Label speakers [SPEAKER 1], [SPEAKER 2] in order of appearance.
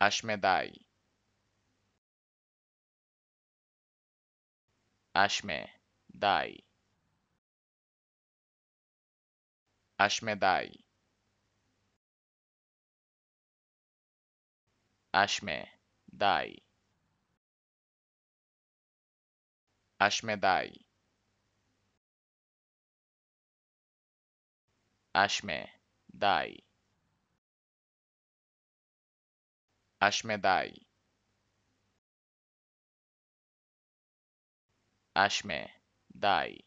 [SPEAKER 1] Ashmedai Ashmedai Ashmedai Ashmedai Ashmedai Ashmedai Ashmedai Ashmedai